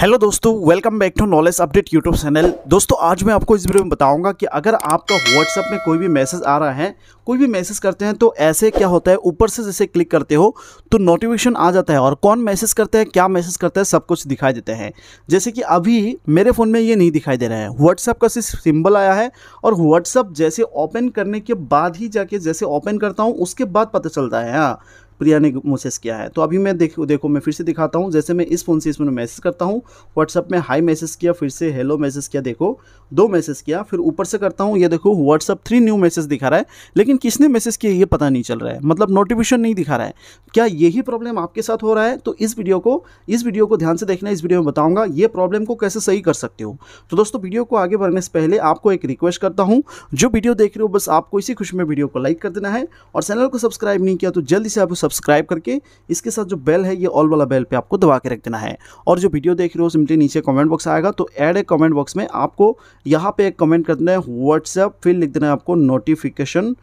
hello दोस्तों welcome back to knowledge update YouTube channel दोस्तों आज मैं आपको इस वीडियो में बताऊंगा कि अगर आपका व्हाट्सअप में कोई भी मैसेज आ रहा है कोई भी मैसेज करते हैं तो ऐसे क्या होता है ऊपर से जैसे क्लिक करते हो तो नोटिफिकेशन आ जाता है और कौन मैसेज करते हैं क्या मैसेज करता है सब कुछ दिखाई देते हैं जैसे कि अभी मेरे फ़ोन में ये नहीं दिखाई दे रहा है व्हाट्सअप का सिर्फ सिम्बल आया है और व्हाट्सअप जैसे ओपन करने के बाद ही जाके जैसे ओपन करता हूँ उसके बाद पता चलता है हाँ प्रिया ने मैसेज किया है तो अभी मैं देख देखो मैं फिर से दिखाता हूँ जैसे मैं इस फ़ोन से इसमें मैसेज करता हूँ व्हाट्सअप में हाई मैसेज किया फिर से हेलो मैसेज किया देखो दो मैसेज किया फिर ऊपर से करता हूँ ये देखो व्हाट्सअप थ्री न्यू मैसेज दिखा रहा है लेकिन किसने मैसेज किया ये पता नहीं चल रहा है मतलब नोटिफिकेशन नहीं दिखा रहा है क्या यही प्रॉब्लम आपके साथ हो रहा है तो इस वीडियो को इस वीडियो को ध्यान से देखना इस वीडियो में बताऊँगा ये प्रॉब्लम को कैसे सही कर सकते हो तो दोस्तों वीडियो को आगे बढ़ने से पहले आपको एक रिक्वेस्ट करता हूँ जो वीडियो देख रहे हो बस आपको इसी खुशी में वीडियो को लाइक कर देना है और चैनल को सब्सक्राइब नहीं किया तो जल्दी से आपको सब्सक्राइब करके इसके साथ जो बेल है ये ऑल वाला बेल पे आपको दबा के रख देना है और जो वीडियो देख रहे हो सिमटे नीचे कमेंट बॉक्स आएगा तो ऐड ए कमेंट बॉक्स में आपको यहाँ पे एक कमेंट कर देना है व्हाट्सएप फिर लिख देना है आपको नोटिफिकेशन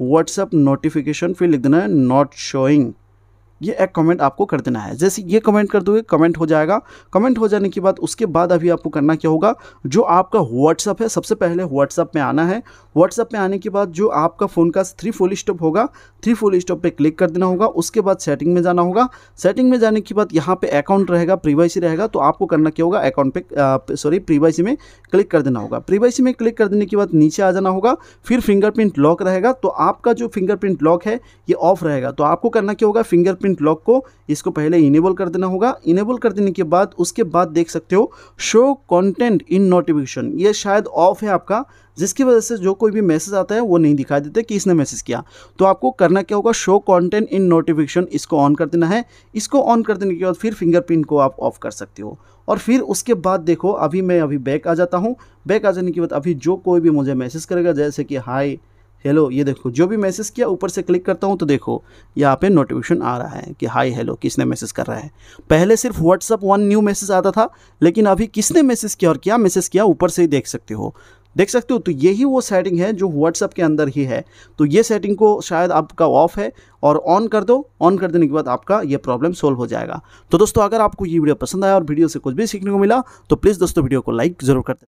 व्हाट्सएप नोटिफिकेशन फिर लिख देना है नॉट शोइंग ये एक कमेंट आपको कर देना है जैसे ये कमेंट कर दोगे कमेंट हो जाएगा कमेंट हो जाने के बाद उसके बाद अभी आपको करना क्या होगा जो आपका व्हाट्सअप है सबसे पहले व्हाट्सअप में आना है व्हाट्सअप में आने के बाद जो आपका फ़ोन का थ्री फुल स्टॉप होगा थ्री फुल स्टॉप पर क्लिक कर देना होगा उसके बाद सेटिंग में जाना होगा सेटिंग में जाने के बाद यहाँ पर अकाउंट रहेगा प्रीवाइसी रहेगा तो आपको करना क्या होगा अकाउंट पर सॉरी प्रीवाइसी में क्लिक कर देना होगा प्रीवाइसी में क्लिक कर देने के बाद नीचे आ जाना होगा फिर फिंगरप्रिंट लॉक रहेगा तो आपका जो फिंगरप्रिंट लॉक है ये ऑफ रहेगा तो आपको करना क्या होगा फिंगरप्रिंट प्रिंट लॉक को इसको पहले इनेबल कर देना होगा इनेबल कर देने के बाद उसके बाद देख सकते हो शो कंटेंट इन नोटिफिकेशन ये शायद ऑफ है आपका जिसकी वजह से जो कोई भी मैसेज आता है वो नहीं दिखाई देते कि इसने मैसेज किया तो आपको करना क्या होगा शो कॉन्टेंट इन नोटिफिकेशन इसको ऑन कर देना है इसको ऑन कर देने के बाद फिर फिंगरप्रिंट को आप ऑफ कर सकते हो और फिर उसके बाद देखो अभी मैं अभी बैक आ जाता हूँ बैक आ जाने के बाद अभी जो कोई भी मुझे मैसेज करेगा जैसे कि हाई हेलो ये देखो जो भी मैसेज किया ऊपर से क्लिक करता हूँ तो देखो यहाँ पे नोटिफिकेशन आ रहा है कि हाय हेलो किसने मैसेज कर रहा है पहले सिर्फ व्हाट्सअप वन न्यू मैसेज आता था लेकिन अभी किसने मैसेज किया और क्या मैसेज किया ऊपर से ही देख सकते हो देख सकते हो तो यही वो सेटिंग है जो व्हाट्सअप के अंदर ही है तो ये सेटिंग को शायद आपका ऑफ है और ऑन कर दो ऑन कर देने के बाद आपका ये प्रॉब्लम सोल्व हो जाएगा तो दोस्तों अगर आपको ये वीडियो पसंद आया और वीडियो से कुछ भी सीखने को मिला तो प्लीज़ दोस्तों वीडियो को लाइक ज़रूर कर दे